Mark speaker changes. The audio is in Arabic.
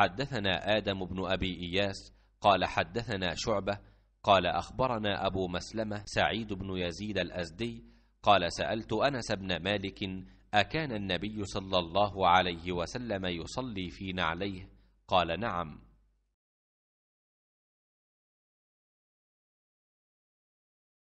Speaker 1: حدثنا آدم بن أبي إياس قال حدثنا شعبة قال أخبرنا أبو مسلمة سعيد بن يزيد الأزدي قال سألت أنس بن مالك أكان النبي صلى الله عليه وسلم يصلي في نعليه قال نعم